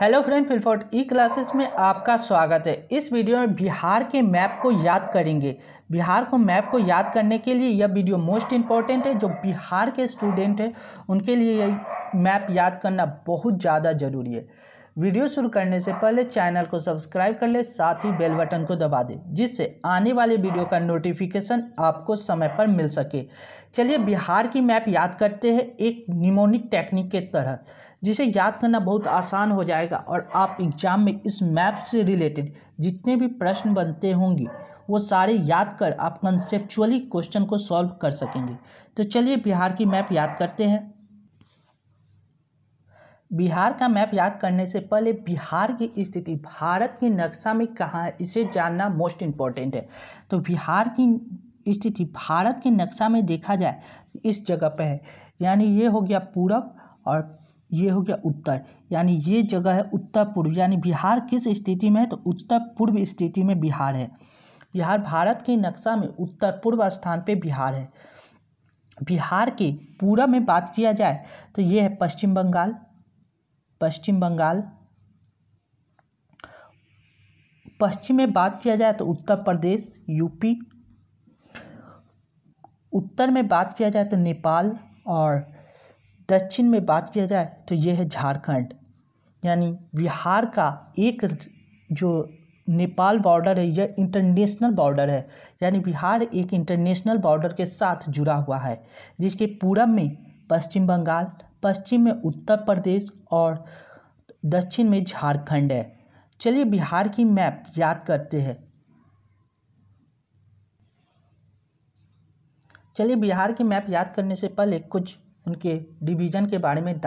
hello friend फिलफोर्ट e classes में आपका स्वागत है इस वीडियो में बिहार के मैप को याद करेंगे बिहार को मैप को याद करने के लिए यह वीडियो मोस्ट इम्पॉर्टेंट है जो बिहार के स्टूडेंट हैं उनके लिए मैप याद करना बहुत ज़्यादा ज़रूरी है वीडियो शुरू करने से पहले चैनल को सब्सक्राइब कर ले साथ ही बेल बटन को दबा दें जिससे आने वाले वीडियो का नोटिफिकेशन आपको समय पर मिल सके चलिए बिहार की मैप याद करते हैं एक निमोनिक टेक्निक के तरह जिसे याद करना बहुत आसान हो जाएगा और आप एग्जाम में इस मैप से रिलेटेड जितने भी प्रश्न बनते होंगे वो सारे याद कर आप कंसेप्चुअली क्वेश्चन को सॉल्व कर सकेंगे तो चलिए बिहार की मैप याद करते हैं बिहार का मैप याद करने से पहले बिहार की स्थिति भारत के नक्शा में कहाँ है इसे जानना मोस्ट इम्पॉर्टेंट है तो बिहार की स्थिति भारत के नक्शा में देखा जाए तो इस जगह पर है यानी ये हो गया पूरब और ये हो गया उत्तर यानी ये जगह है उत्तर पूर्व यानी बिहार किस स्थिति में है तो उत्तर पूर्व स्थिति में बिहार है बिहार भारत के नक्शा में उत्तर पूर्व स्थान पर बिहार है बिहार के पूरब में बात किया जाए तो ये है पश्चिम बंगाल पश्चिम बंगाल पश्चिम में बात किया जाए तो उत्तर प्रदेश यूपी उत्तर में बात किया जाए तो नेपाल और दक्षिण में बात किया जाए तो यह है झारखंड यानी बिहार का एक जो नेपाल बॉर्डर है यह इंटरनेशनल बॉर्डर है यानी बिहार एक इंटरनेशनल बॉर्डर के साथ जुड़ा हुआ है जिसके पूरब में पश्चिम बंगाल पश्चिम में उत्तर प्रदेश और दक्षिण में झारखंड है चलिए बिहार की मैप याद करते हैं चलिए बिहार की मैप याद करने से पहले कुछ उनके डिवीज़न के बारे में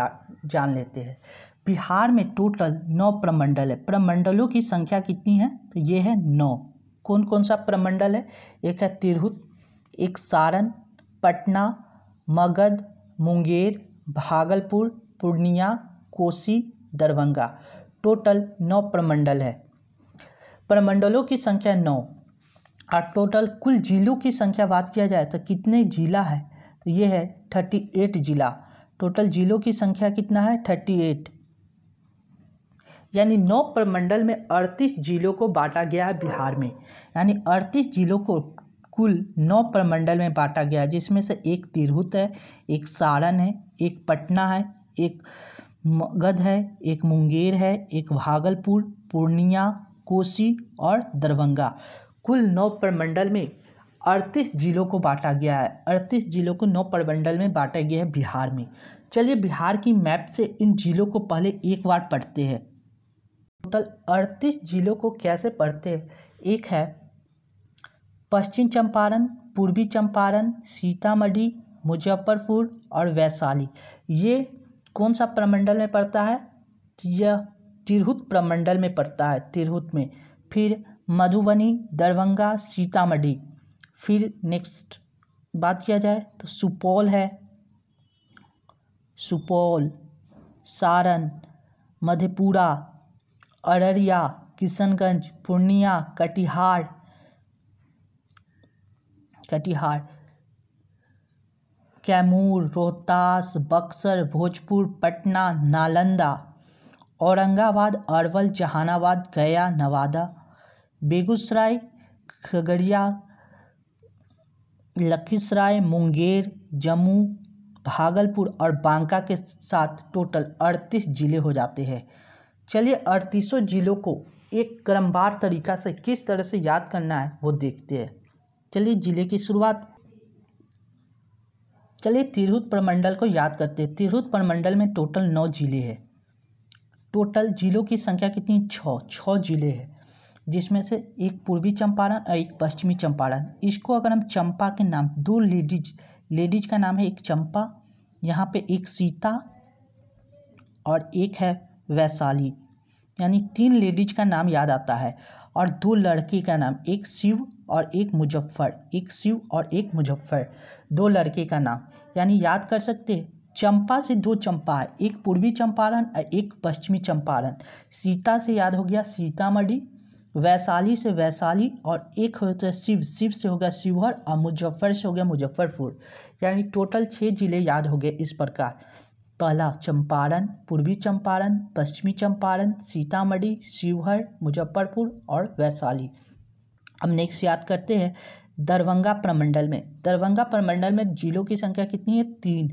जान लेते हैं बिहार में टोटल नौ प्रमंडल है प्रमंडलों की संख्या कितनी है तो ये है नौ कौन कौन सा प्रमंडल है एक है तिरहुत एक सारण पटना मगध मुंगेर भागलपुर पूर्णिया कोसी दरभंगा टोटल नौ प्रमंडल है प्रमंडलों की संख्या नौ और टोटल कुल जिलों की संख्या बात किया जाए तो कितने जिला है तो ये है थर्टी एट जिला टोटल जिलों की संख्या कितना है थर्टी एट यानी नौ प्रमंडल में अड़तीस जिलों को बांटा गया है बिहार में यानी अड़तीस जिलों को कुल नौ प्रमंडल में बांटा गया है जिसमें से एक तिरहुत है एक सारण है एक पटना है एक मगध है एक मुंगेर है एक भागलपुर पूर्णिया कोसी और दरभंगा कुल नौ प्रमंडल में अड़तीस जिलों को बांटा गया है अड़तीस जिलों को नौ प्रमंडल में बांटा गया है बिहार में चलिए बिहार की मैप से इन जिलों को पहले एक बार पढ़ते हैं टोटल अड़तीस जिलों को कैसे पढ़ते हैं एक है पश्चिम चंपारण पूर्वी चंपारण सीतामढ़ी मुजफ्फरपुर और वैशाली ये कौन सा प्रमंडल में पड़ता है यह तिरहुत प्रमंडल में पड़ता है तिरहुत में फिर मधुबनी दरभंगा सीतामढ़ी फिर नेक्स्ट बात किया जाए तो सुपौल है सुपौल सारण मधेपुरा अररिया किशनगंज पूर्णिया कटिहार कटिहार कैमूर रोहतास बक्सर भोजपुर पटना नालंदा औरंगाबाद अरवल जहानाबाद गया नवादा बेगूसराय खगड़िया लखीसराय मुंगेर जम्मू भागलपुर और बांका के साथ टोटल अड़तीस ज़िले हो जाते हैं चलिए अड़तीसों ज़िलों को एक क्रमवार तरीका से किस तरह से याद करना है वो देखते हैं चलिए जिले की शुरुआत चलिए तिरहुत प्रमंडल को याद करते हैं तिरहुत प्रमंडल में टोटल नौ जिले हैं टोटल जिलों की संख्या कितनी छः छः जिले हैं जिसमें से एक पूर्वी चंपारण और एक पश्चिमी चंपारण इसको अगर हम चंपा के नाम दो लेडीज लेडीज का नाम है एक चंपा यहाँ पे एक सीता और एक है वैशाली यानी तीन लेडीज का नाम याद आता है और दो लड़की का नाम एक शिव और एक मुजफ्फ़र एक शिव और एक मुजफ्फ़र दो लड़के का नाम यानी याद कर सकते हैं चंपा से दो चंपा है एक पूर्वी चंपारण और एक पश्चिमी चंपारण सीता से याद हो गया सीतामढ़ी वैशाली से वैशाली और एक होता तो है शिव शिव से हो गया शिवहर और मुजफ्फर से हो गया मुजफ्फरपुर यानी टोटल छः जिले याद हो गए इस प्रकार पहला चंपारण पूर्वी चंपारण पश्चिमी चंपारण सीतामढ़ी शिवहर मुजफ्फरपुर और वैशाली अब नेक्स्ट याद करते हैं दरभंगा प्रमंडल में दरभंगा प्रमंडल में जिलों की संख्या कितनी है तीन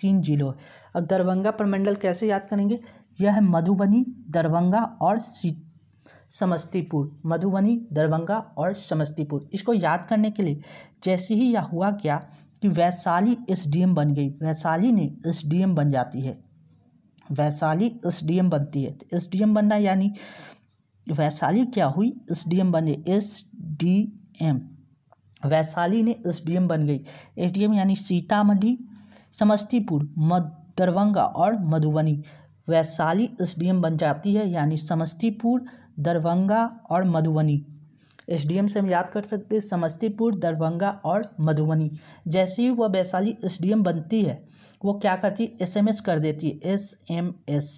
तीन जिलों अब दरभंगा प्रमंडल कैसे याद करेंगे यह है मधुबनी दरभंगा और समस्तीपुर मधुबनी दरभंगा और समस्तीपुर इसको याद करने के लिए जैसे ही यह हुआ क्या कि वैशाली एसडीएम बन गई वैशाली ने एसडीएम बन जाती है वैशाली एसडीएम बनती है तो एस बनना यानी वैशाली क्या हुई एस डी एम बन गई एस डी एम वैशाली ने एस डी एम बन गई एस डी एम यानी सीतामढ़ी समस्तीपुर मध दरभंगा और Madhubani Vaishali S D M बन जाती है यानी समस्तीपुर दरभंगा और मधुबनी एस डी एम से हम याद कर सकते हैं समस्तीपुर दरभंगा और मधुबनी जैसे ही वह वैशाली एस डी एम बनती है वो क्या करती है एस एम एस कर देती है एस एम एस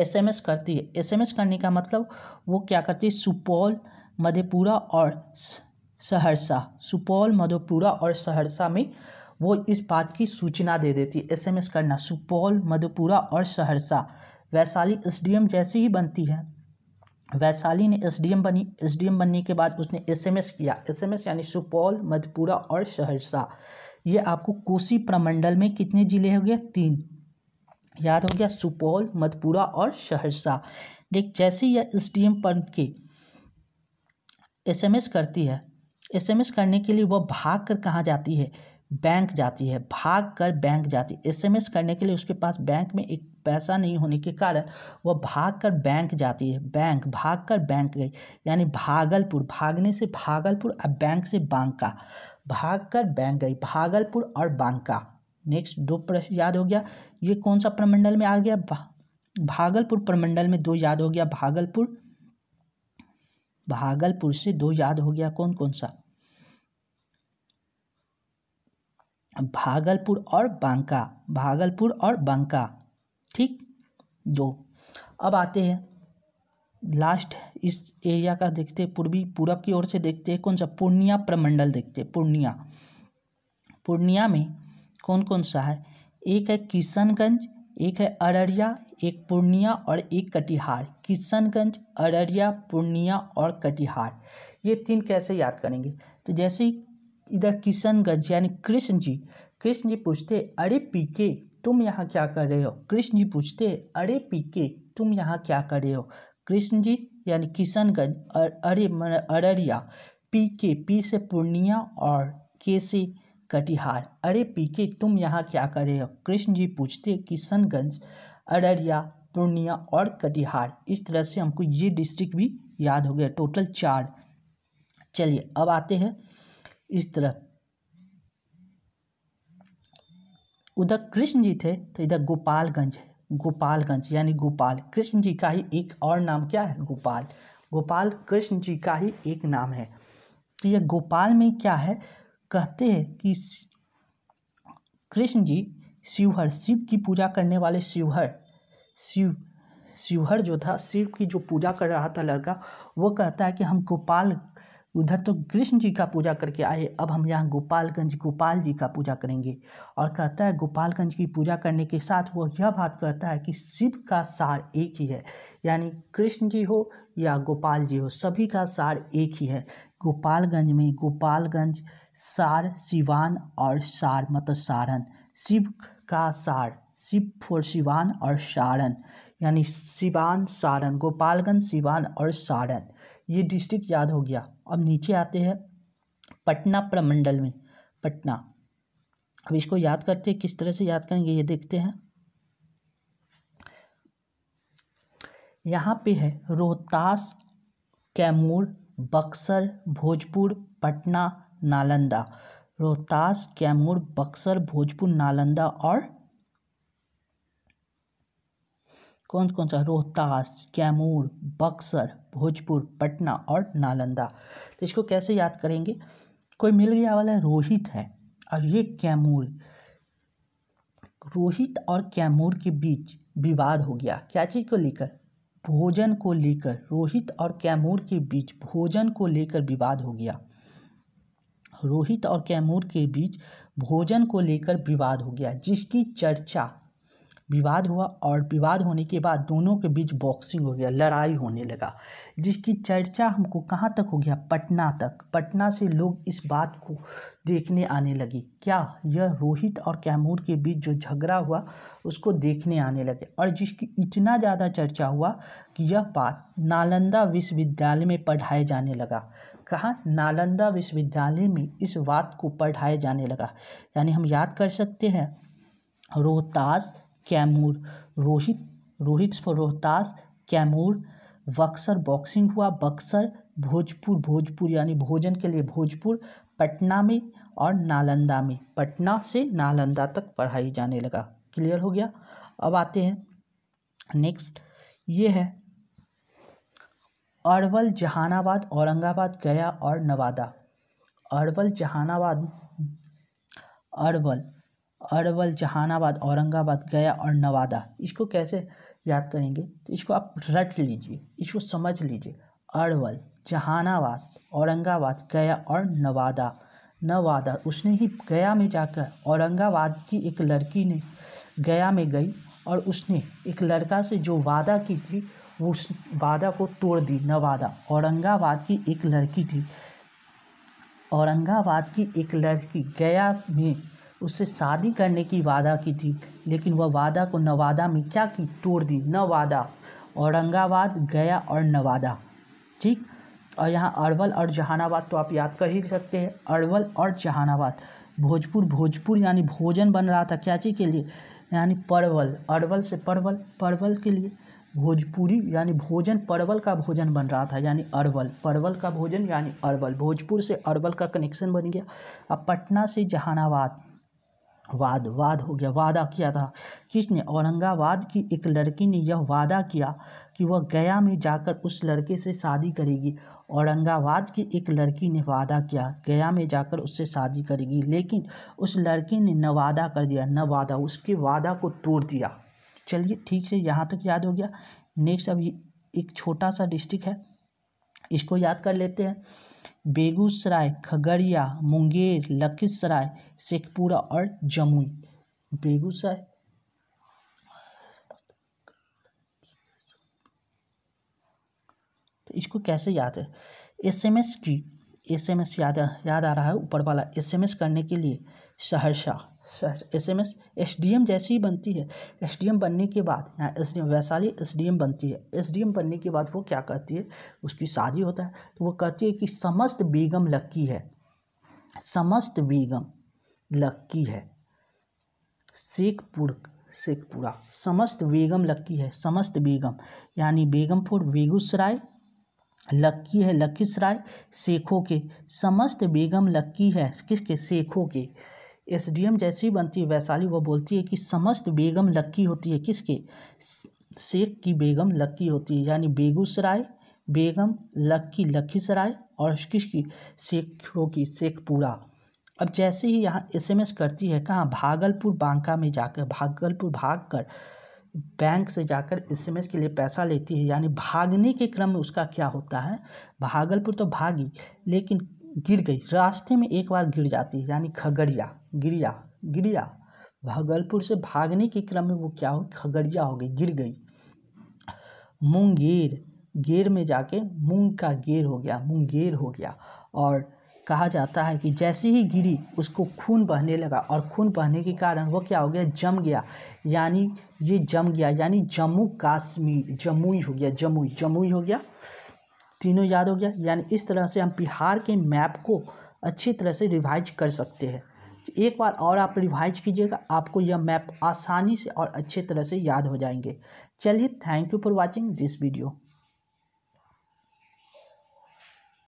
एसएमएस करती है एसएमएस करने का मतलब वो क्या करती है सुपौल मधेपुरा और सहरसा सुपौल मधेपुरा और सहरसा में वो इस बात की सूचना दे देती है एसएमएस करना सुपौल मधेपुरा और सहरसा वैशाली एसडीएम जैसे ही बनती है वैशाली ने एसडीएम बनी एसडीएम बनने के बाद उसने एसएमएस किया एसएमएस यानी सुपौल मधेपुरा और सहरसा ये आपको कोसी प्रमंडल में कितने ज़िले हो गए तीन याद हो गया सुपौल मधपुरा और सहरसा देख जैसे यह एस डी एम पद के एसएमएस करती है एसएमएस करने के लिए वह भाग कर कहाँ जाती है बैंक जाती है भाग कर बैंक जाती है एसएमएस करने के लिए उसके पास बैंक में एक पैसा नहीं होने के कारण वह भाग कर बैंक जाती है बैंक भाग कर बैंक गई यानी भागलपुर भागने से भागलपुर और बैंक से बांका भाग कर बैंक गई भागलपुर और बांका नेक्स्ट दो प्रश्न याद हो गया ये कौन सा प्रमंडल में आ गया भागलपुर प्रमंडल में दो याद हो गया भागलपुर भागलपुर से दो याद हो गया कौन कौन सा भागलपुर और बांका भागलपुर और बांका ठीक दो अब आते हैं लास्ट इस एरिया का देखते हैं पूर्वी पूरब की ओर से देखते हैं कौन सा पूर्णिया प्रमंडल देखते हैं पूर्णिया पूर्णिया में कौन कौन सा है एक है किशनगंज एक है अररिया एक पूर्णिया और एक कटिहार किशनगंज अररिया पूर्णिया और कटिहार ये तीन कैसे याद करेंगे तो जैसे इधर किशनगंज यानी कृष्ण जी कृष्ण जी पूछते अरे पीके तुम यहाँ क्या कर रहे हो कृष्ण जी पूछते अरे पीके तुम यहाँ क्या कर रहे हो कृष्ण जी यानी किशनगंज अरे अररिया पी के पी से पूर्णिया और के से कटिहार अरे पीके तुम यहाँ क्या कर रहे हो कृष्ण जी पूछते किशनगंज अररिया पूर्णिया और कटिहार इस तरह से हमको ये डिस्ट्रिक्ट भी याद हो गया टोटल चार चलिए अब आते हैं इस तरह उधर कृष्ण जी थे तो इधर गोपालगंज है गोपालगंज यानी गोपाल कृष्ण जी का ही एक और नाम क्या है गोपाल गोपाल कृष्ण जी का ही एक नाम है तो यह गोपाल में क्या है कहते हैं कि कृष्ण जी शिवहर शिव की पूजा करने वाले शिवहर शिव शिवहर जो था शिव की जो पूजा कर रहा था लड़का वो कहता है कि हम गोपाल उधर तो कृष्ण जी का पूजा करके आए अब हम यहाँ गोपालगंज गोपाल जी का पूजा करेंगे और कहता है गोपालगंज की पूजा करने के साथ वो यह बात कहता है कि शिव का सार एक ही है यानी कृष्ण जी हो या गोपाल जी हो सभी का सार एक ही है गोपालगंज में गोपालगंज सार सिवान और सार मत सारण शिव का सार शिव फोर सिवान और सारण यानी सिवान सारण गोपालगंज सिवान और सारण ये डिस्ट्रिक्ट याद हो गया अब नीचे आते हैं पटना प्रमंडल में पटना अब इसको याद करते हैं किस तरह से याद करेंगे ये देखते हैं यहाँ पे है रोहतास कैमूर बक्सर भोजपुर पटना नालंदा रोहतास कैमूर बक्सर भोजपुर नालंदा और कौन कौन सा रोहतास कैमूर बक्सर भोजपुर पटना और नालंदा तो इसको कैसे याद करेंगे कोई मिल गया वाला रोहित है और ये कैमूर रोहित और कैमूर के बीच विवाद हो गया क्या चीज़ को लेकर भोजन को लेकर रोहित और कैमूर के बीच भोजन को लेकर विवाद हो गया रोहित और कैमूर के बीच भोजन को लेकर विवाद हो गया जिसकी चर्चा विवाद हुआ और विवाद होने के बाद दोनों के बीच बॉक्सिंग हो गया लड़ाई होने लगा जिसकी चर्चा हमको कहाँ तक हो गया पटना तक पटना से लोग इस बात को देखने आने लगे क्या यह रोहित और कैमूर के बीच जो झगड़ा हुआ उसको देखने आने लगे और जिसकी इतना ज़्यादा चर्चा हुआ कि यह बात नालंदा विश्वविद्यालय में पढ़ाए जाने लगा कहा नालंदा विश्वविद्यालय में इस बात को पढ़ाए जाने लगा यानी हम याद कर सकते हैं रोहतास कैमूर रोहित रोहित रोहतास कैमूर बक्सर बॉक्सिंग हुआ बक्सर भोजपुर भोजपुर यानी भोजन के लिए भोजपुर पटना में और नालंदा में पटना से नालंदा तक पढ़ाई जाने लगा क्लियर हो गया अब आते हैं नेक्स्ट ये है अरवल जहानाबाद औरंगाबाद गया और नवादा अरवल जहानाबाद अरवल अरवल जहानाबाद औरंगाबाद गया और नवादा इसको कैसे याद करेंगे तो इसको आप रट लीजिए इसको समझ लीजिए अरवल जहानाबाद औरंगाबाद गया और नवादा नवादा उसने ही गया में जाकर औरंगाबाद की एक लड़की ने गया में गई और उसने एक लड़का से जो वादा की थी उस वादा को तोड़ दी नवादा औरंगाबाद की एक लड़की थी औरंगाबाद की एक लड़की गया में उससे शादी करने की वादा की थी लेकिन वह वादा को नवादा में क्या की तोड़ दी नवादा औरंगाबाद गया और नवादा ठीक और यहाँ अरवल और जहानाबाद तो आप याद कर ही सकते हैं अरवल और जहानाबाद भोजपुर भोजपुर यानी भोजन बन रहा था क्या चीज़ के लिए यानी परवल अरवल से परवल परवल के लिए भोजपुरी यानी भोजन परवल का भोजन बन रहा था यानी अरवल परवल का भोजन यानी अरवल भोजपुर से अरवल का कनेक्शन बन गया अब पटना से जहानाबाद वाद वाद हो गया वादा किया था किसने औरंगाबाद की एक लड़की ने यह वादा किया कि वह गया में जाकर उस लड़के से शादी करेगी औरंगाबाद की एक लड़की ने वादा किया गया में जाकर उससे शादी करेगी लेकिन उस लड़के ने वादा कर दिया न वादा उसके वादा को तोड़ दिया चलिए ठीक से यहाँ तक याद हो गया नेक्स्ट अब एक छोटा सा डिस्ट्रिक्ट है इसको याद कर लेते हैं बेगूसराय खगड़िया मुंगेर लखीसराय शेखपुरा और जमुई बेगूसराय तो इसको कैसे याद है एसएमएस की एसएमएस याद याद आ रहा है ऊपर वाला एसएमएस करने के लिए Saharsa S M S S D M जैसी ही बनती है एस डी एम बनने के बाद यहाँ S D M Vaishali S D M बनती है एस डी एम बनने के बाद वो क्या कहती है उसकी शादी होता है तो वो कहती है कि समस्त बेगम लक्की है समस्त बेगम लक्की है शेखपुर शेखपुरा समस्त बेगम लक्की है समस्त बेगम यानी बेगमपुर बेगूसराय लक्की है सराय शेखों के समस्त बेगम लक्की है किसके शेखों के एसडीएम जैसी बनती है वैशाली वो बोलती है कि समस्त बेगम लक्की होती है किसके शेख की बेगम लक्की होती है यानी बेगूसराय बेगम लक्की लखीसराय और किसकी शेखों की शेखपुरा अब जैसे ही यहाँ एसएमएस करती है कहाँ भागलपुर बांका में जाकर भागलपुर भाग कर बैंक से जाकर एसएमएस के लिए पैसा लेती है यानी भागने के क्रम में उसका क्या होता है भागलपुर तो भागी लेकिन गिर गई रास्ते में एक बार गिर जाती है यानी खगड़िया गिरिया गिरिया भागलपुर से भागने के क्रम में वो क्या हो खगड़िया हो गई गिर गई मुंगेर गेर में जाके मूंग का गेर हो गया मुंगेर हो गया और कहा जाता है कि जैसे ही गिरी उसको खून बहने लगा और खून बहने के कारण वो क्या हो गया जम गया यानी ये जम गया यानी जम्मू काश्मीर जमुई हो गया जमुई जमुई हो गया तीनों याद हो गया यानी इस तरह से हम बिहार के मैप को अच्छी तरह से रिवाइज कर सकते हैं एक बार और आप रिवाइज कीजिएगा आपको यह मैप आसानी से और अच्छे तरह से याद हो जाएंगे चलिए thank you for watching this video